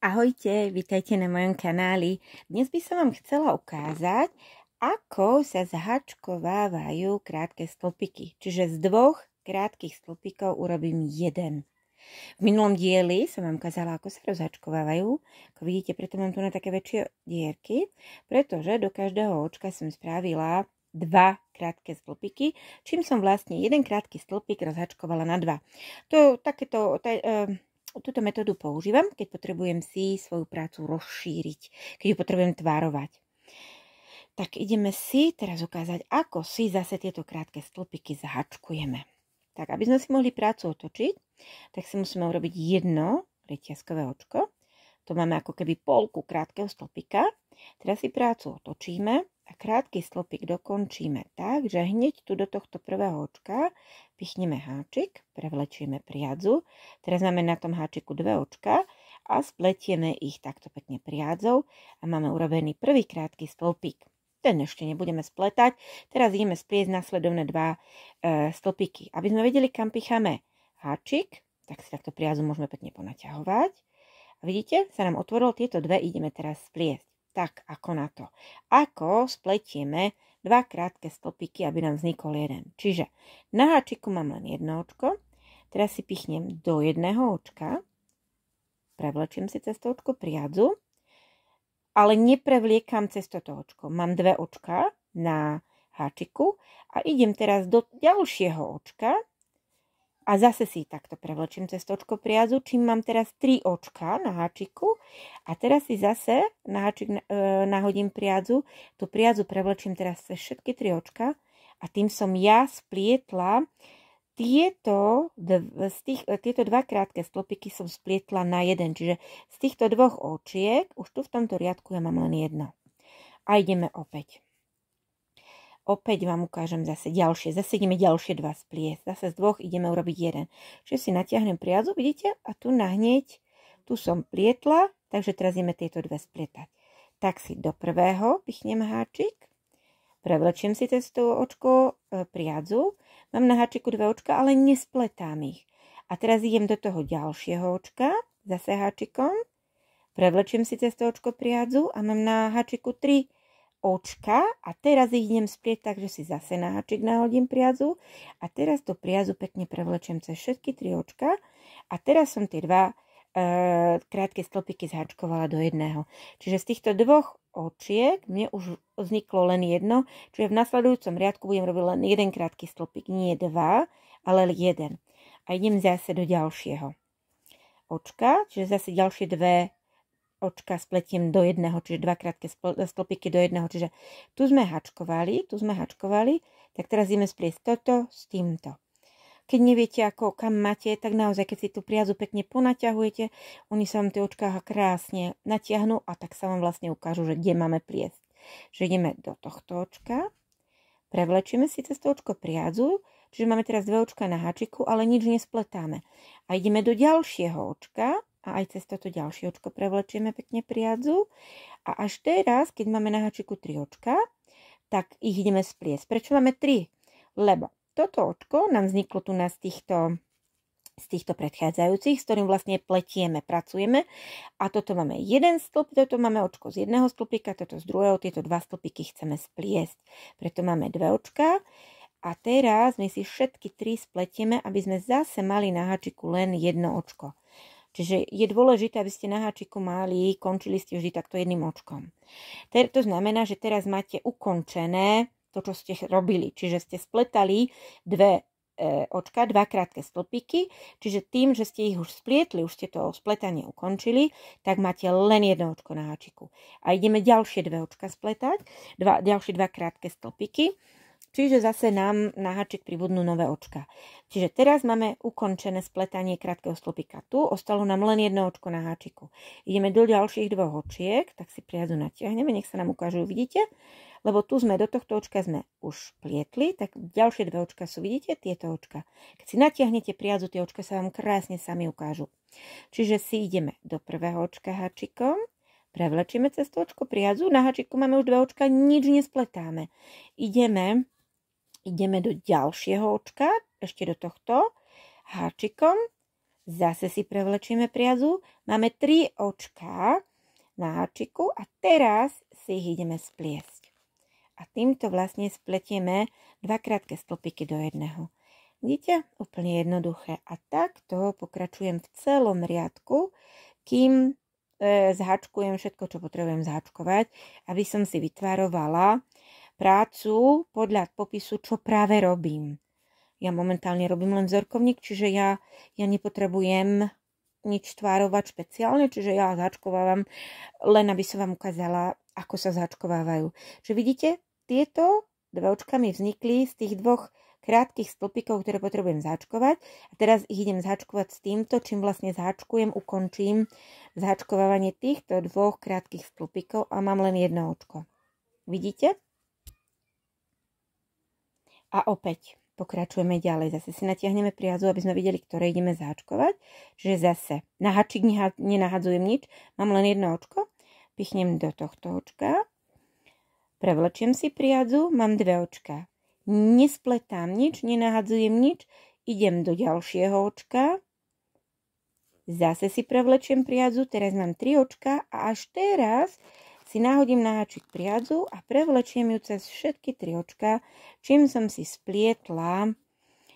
Ahojte, vítajte na mojom kanáli. Dnes by som vám chcela ukázať, ako sa zhačkovávajú krátke stĺpiky. Čiže z dvoch krátkých stĺpikov urobím jeden. V minulom dieli som vám ukázala, ako sa rozhačkovávajú. Ako vidíte, preto mám tu na také väčšie dierky, pretože do každého očka som spravila dva krátke stĺpiky, čím som vlastne jeden krátky stĺpik rozhačkovala na dva. To takéto... Taj, e, túto metódu používam, keď potrebujem si svoju prácu rozšíriť, keď ju potrebujem tvárovať. Tak ideme si teraz ukázať, ako si zase tieto krátke stĺpiky zahačkujeme. Tak, aby sme si mohli prácu otočiť, tak si musíme urobiť jedno reťazkové očko. To máme ako keby polku krátkeho stĺpika. Teraz si prácu otočíme a krátky slopik dokončíme tak, že hneď tu do tohto prvého očka pichneme háčik, prevlečieme priadzu. Teraz máme na tom háčiku dve očka a spletieme ich takto pekne priadzou a máme urobený prvý krátky slopik. Ten ešte nebudeme spletať. Teraz ideme spliesť nasledovné dva e, Aby sme vedeli, kam picháme háčik, tak si takto priazu môžeme pekne ponaťahovať. A vidíte, sa nám otvorilo tieto dve, ideme teraz spliesť tak ako na to. Ako spletieme dva krátke stĺpiky, aby nám vznikol jeden. Čiže na háčiku mám len jedno očko, teraz si pichnem do jedného očka, prevlečím si cez to očko priadzu, ale neprevliekam cez toto očko. Mám dve očka na háčiku a idem teraz do ďalšieho očka, a zase si takto prevlčím cez očko priazu, čím mám teraz 3 očka na háčiku a teraz si zase na háčik e, nahodím priazu, tú priazu prevlčím teraz cez všetky 3 očka a tým som ja splietla tieto, z tých, e, tieto dva krátke stĺpiky som splietla na jeden, čiže z týchto dvoch očiek už tu v tomto riadku ja mám len jedno. A ideme opäť. Opäť vám ukážem zase ďalšie. Zase ideme ďalšie dva spliesť. Zase z dvoch ideme urobiť jeden. Čiže si natiahnem priazu, vidíte? A tu nahneď, tu som plietla, takže teraz ideme tieto dve splietať. Tak si do prvého pichnem háčik. Prevlečiem si cez to očko e, priadzu. Mám na háčiku dve očka, ale nespletám ich. A teraz idem do toho ďalšieho očka, zase háčikom. Prevlečím si cez to očko priadzu a mám na háčiku tri očka a teraz ich idem sprieť, tak, že si zase na háčik nahodím priazu a teraz tú priazu pekne prevlečem cez všetky tri očka a teraz som tie dva e, krátke stĺpiky zháčkovala do jedného. Čiže z týchto dvoch očiek mne už vzniklo len jedno, čiže v nasledujúcom riadku budem robiť len jeden krátky stĺpik, nie dva, ale jeden. A idem zase do ďalšieho očka, čiže zase ďalšie dve očka spletiem do jedného, čiže dva krátke stĺpiky do jedného. Čiže tu sme hačkovali, tu sme hačkovali, tak teraz ideme spliesť toto s týmto. Keď neviete, ako, kam máte, tak naozaj, keď si tú priazu pekne ponaťahujete, oni sa vám tie očká krásne natiahnú a tak sa vám vlastne ukážu, že kde máme pliesť. Že ideme do tohto očka, prevlečíme si cez to očko priazu, čiže máme teraz dve očka na háčiku, ale nič nespletáme. A ideme do ďalšieho očka, a aj cez toto ďalšie očko prevlečieme pekne priadzu. A až teraz, keď máme na hačiku 3 očka, tak ich ideme spliesť. Prečo máme 3? Lebo toto očko nám vzniklo tu na z týchto, z týchto predchádzajúcich, s ktorým vlastne pletieme, pracujeme. A toto máme jeden stĺp, toto máme očko z jedného stĺpika, toto z druhého, tieto dva stĺpiky chceme spliesť. Preto máme dve očka. A teraz my si všetky tri spletieme, aby sme zase mali na háčiku len jedno očko. Čiže je dôležité, aby ste na háčiku mali, končili ste vždy takto jedným očkom. To znamená, že teraz máte ukončené to, čo ste robili. Čiže ste spletali dve e, očka, dva krátke stĺpiky, čiže tým, že ste ich už splietli, už ste to spletanie ukončili, tak máte len jedno očko na háčiku. A ideme ďalšie dve očka spletať, dva, ďalšie dva krátke stĺpiky Čiže zase nám na háčik pribudnú nové očka. Čiže teraz máme ukončené spletanie krátkeho slopika tu, ostalo nám len jedno očko na háčiku. Ideme do ďalších dvoch očiek, tak si priazu natiahneme, nech sa nám ukážu, vidíte? Lebo tu sme, do tohto očka sme už plietli, tak ďalšie dve očka sú, vidíte, tieto očka. Keď si natiahnete priazu, tie očka sa vám krásne sami ukážu. Čiže si ideme do prvého očka háčikom, prevlečíme cez to očko priadzu, na háčiku máme už dve očka, nič nespletáme. Ideme Ideme do ďalšieho očka, ešte do tohto, háčikom. Zase si prevlečíme priazu. Máme tri očka na háčiku a teraz si ich ideme spliesť. A týmto vlastne spletieme dva krátke stĺpiky do jedného. Vidíte? Úplne jednoduché. A takto pokračujem v celom riadku, kým e, zhačkujem všetko, čo potrebujem zhačkovať, aby som si vytvárovala prácu podľa popisu, čo práve robím. Ja momentálne robím len vzorkovník, čiže ja, ja nepotrebujem nič tvárovať špeciálne, čiže ja začkovávam len, aby som vám ukázala, ako sa začkovávajú. Čiže vidíte, tieto dve očka mi vznikli z tých dvoch krátkých stĺpikov, ktoré potrebujem záčkovať. A teraz ich idem záčkovať s týmto, čím vlastne záčkujem, ukončím záčkovávanie týchto dvoch krátkých stĺpikov a mám len jedno očko. Vidíte? A opäť pokračujeme ďalej. Zase si natiahneme priazu, aby sme videli, ktoré ideme zahačkovať. Čiže zase na hačik nenahadzujem nič, mám len jedno očko, pichnem do tohto očka, prevlečiem si priadzu, mám dve očka. Nespletám nič, nenahadzujem nič, idem do ďalšieho očka, zase si prevlečiem priadzu, teraz mám tri očka a až teraz si nahodím na háčik priadzu a prevlečiem ju cez všetky tri očka, čím som si splietla,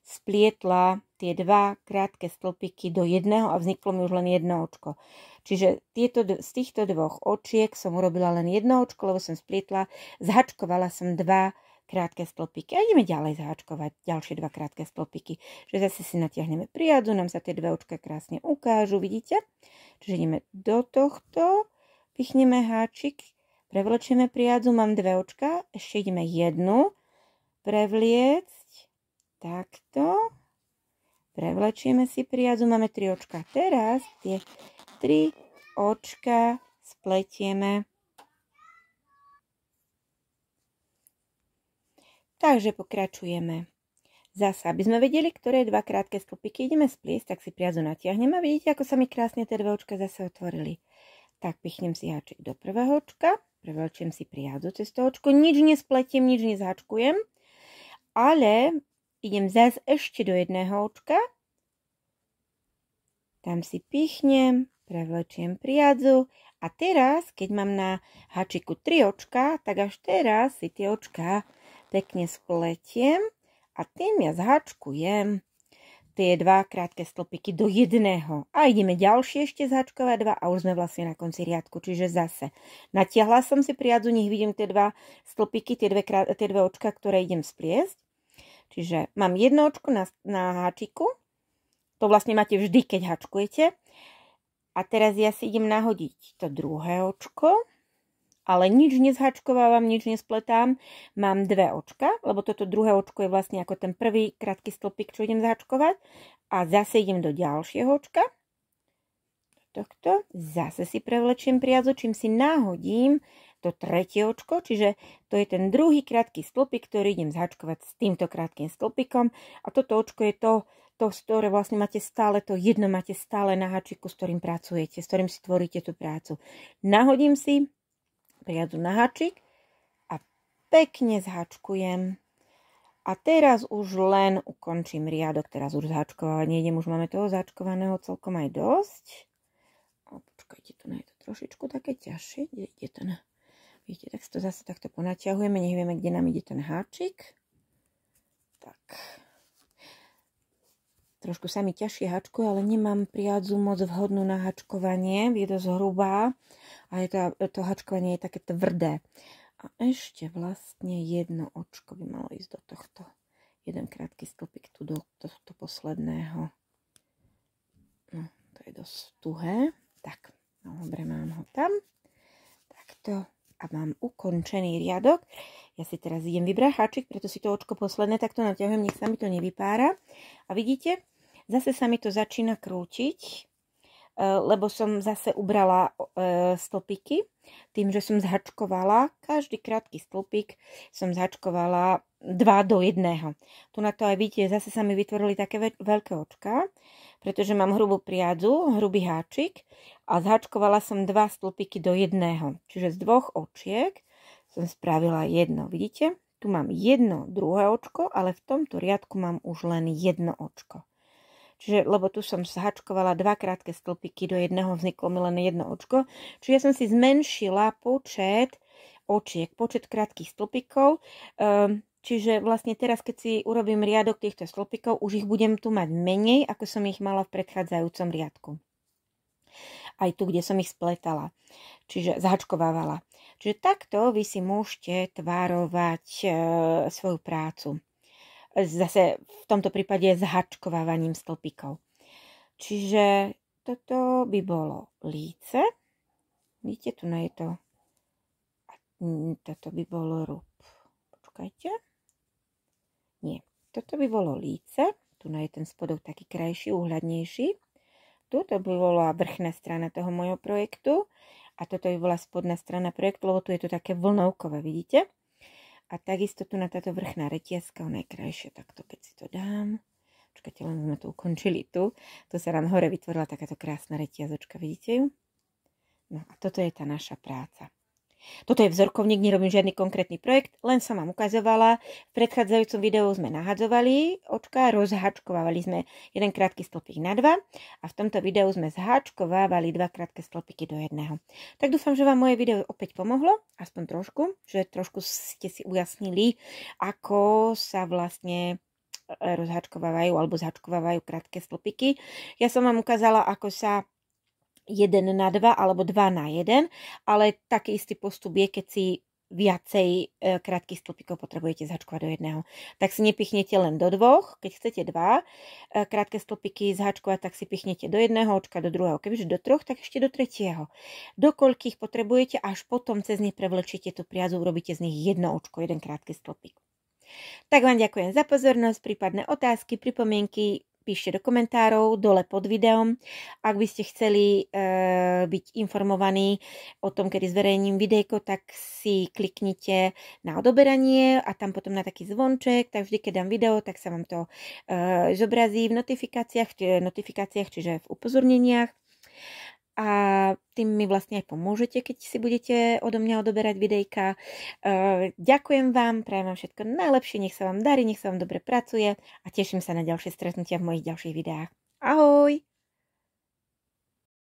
splietla tie dva krátke stĺpiky do jedného a vzniklo mi už len jedno očko. Čiže tieto, z týchto dvoch očiek som urobila len jedno očko, lebo som splietla, zhačkovala som dva krátke stĺpiky a ideme ďalej zhačkovať, ďalšie dva krátke stĺpiky. Že zase si natiahneme priadu, nám sa tie dve očka krásne ukážu, vidíte? Čiže ideme do tohto, vypichneme háčik, prevlečeme priadzu, mám dve očka, ešte ideme jednu, prevliecť, takto, prevlečieme si priadzu, máme tri očka. Teraz tie tri očka spletieme. Takže pokračujeme. Zasa, aby sme vedeli, ktoré dva krátke stĺpiky ideme spliesť, tak si priazu natiahneme a vidíte, ako sa mi krásne tie dve očka zase otvorili tak pichnem si háčik do prvého očka, prevlčiem si priadu cez to očko, nič nespletiem, nič nezhačkujem, ale idem zás ešte do jedného očka, tam si pichnem, prevlečiem priadzu a teraz, keď mám na hačiku tri očka, tak až teraz si tie očka pekne spletiem a tým ja zhačkujem tie dva krátke stĺpiky do jedného. A ideme ďalšie ešte zhačkovať dva a už sme vlastne na konci riadku, čiže zase. Natiahla som si priadzu, nech vidím tie dva stĺpiky, tie dve, krát, tie dve očka, ktoré idem spliesť. Čiže mám jedno očko na, na háčiku, to vlastne máte vždy, keď hačkujete. A teraz ja si idem nahodiť to druhé očko ale nič nezhačkovávam, nič nespletám. Mám dve očka, lebo toto druhé očko je vlastne ako ten prvý krátky stĺpik, čo idem zhačkovať. A zase idem do ďalšieho očka. tohto. Zase si prevlečiem priazo, čím si náhodím to tretie očko, čiže to je ten druhý krátky stĺpik, ktorý idem zhačkovať s týmto krátkým stĺpikom. A toto očko je to, to, ktoré vlastne máte stále, to jedno máte stále na háčiku, s ktorým pracujete, s ktorým si tvoríte tú prácu. Nahodím si, priadu na háčik a pekne zhačkujem. A teraz už len ukončím riadok, teraz už zhačkovať nejdem, už máme toho zhačkovaného celkom aj dosť. O, počkajte, to je to trošičku také ťažšie, kde ide ten, vidíte, tak si to zase takto ponatiahujeme, nech vieme, kde nám ide ten háčik. Tak, trošku sa mi ťažšie háčkuje, ale nemám priadzu moc vhodnú na háčkovanie, je to zhruba a je to, to hačkovanie je také tvrdé. A ešte vlastne jedno očko by malo ísť do tohto. Jeden krátky stĺpik tu do tohto posledného. No, to je dosť tuhé. Tak, no dobre, mám ho tam. Takto. A mám ukončený riadok. Ja si teraz idem vybrať háčik, preto si to očko posledné takto natiahujem, nech sa mi to nevypára. A vidíte, zase sa mi to začína krútiť. E, lebo som zase ubrala e, stopiky, Tým, že som zhačkovala každý krátky stĺpik, som zhačkovala 2 do 1. Tu na to aj vidíte, zase sa mi vytvorili také veľké očka, pretože mám hrubú priadzu, hrubý háčik a zhačkovala som dva stĺpiky do 1. Čiže z dvoch očiek som spravila jedno, vidíte? Tu mám jedno druhé očko, ale v tomto riadku mám už len jedno očko. Čiže, lebo tu som zhačkovala dva krátke stĺpiky, do jedného vzniklo mi len jedno očko. Čiže ja som si zmenšila počet očiek, počet krátkých stĺpikov. Um, Čiže vlastne teraz, keď si urobím riadok týchto stĺpikov, už ich budem tu mať menej, ako som ich mala v predchádzajúcom riadku. Aj tu, kde som ich spletala, čiže zhačkovávala. Čiže takto vy si môžete tvárovať e, eh, svoju prácu zase v tomto prípade zhačkovávaním stĺpikov. Čiže toto by bolo líce. Vidíte, tu na je to. A toto by bolo rúb. Počkajte. Nie. Toto by bolo líce. Tu na je ten spodok taký krajší, uhľadnejší. Toto by bola vrchná strana toho mojho projektu. A toto by bola spodná strana projektu, lebo tu je to také vlnovkové, vidíte? A takisto tu na táto vrchná retiaska, ona je krajšia takto, keď si to dám. Počkajte, len sme to ukončili tu. Tu sa nám hore vytvorila takáto krásna retiazočka, vidíte ju? No a toto je tá naša práca. Toto je vzorkovník, nerobím žiadny konkrétny projekt, len som vám ukazovala. V predchádzajúcom videu sme nahadzovali očka, rozháčkovávali sme jeden krátky stĺpik na dva a v tomto videu sme zháčkovávali dva krátke stĺpiky do jedného. Tak dúfam, že vám moje video opäť pomohlo, aspoň trošku, že trošku ste si ujasnili, ako sa vlastne e, rozháčkovávajú alebo zháčkovávajú krátke stĺpiky. Ja som vám ukázala, ako sa 1 na 2 alebo 2 na 1, ale taký istý postup je, keď si viacej e, krátkých stĺpikov potrebujete zhačkovať do jedného. Tak si nepichnete len do dvoch, keď chcete dva e, krátke stĺpiky zhačkovať, tak si pichnete do jedného očka, do druhého. Kebyže do troch, tak ešte do tretieho. Do koľkých potrebujete, až potom cez ne prevlečíte tú priazu, urobíte z nich jedno očko, jeden krátky stĺpik. Tak vám ďakujem za pozornosť, prípadné otázky, pripomienky píšte do komentárov dole pod videom. Ak by ste chceli e, byť informovaní o tom, kedy zverejním videjko, tak si kliknite na odoberanie a tam potom na taký zvonček, tak vždy, keď dám video, tak sa vám to e, zobrazí v notifikáciách, notifikáciách čiže v upozorneniach a tým mi vlastne aj pomôžete, keď si budete odo mňa odoberať videjka. E, ďakujem vám, prajem vám všetko najlepšie, nech sa vám darí, nech sa vám dobre pracuje a teším sa na ďalšie stretnutia v mojich ďalších videách. Ahoj!